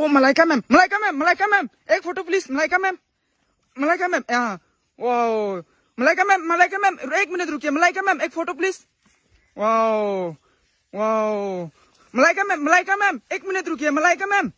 ओ Malaika ma'am Malaika ma'am Malaika ma'am एक photo please Malaika ma'am Malaika ma'am यहाँ ओ मलाइका मैम मलाइका मैम एक मिनट रुकिए मलाइका मैम एक photo please wow wow Malaika ma'am Malaika ma'am एक मिनट रुकिए मलाइका मैम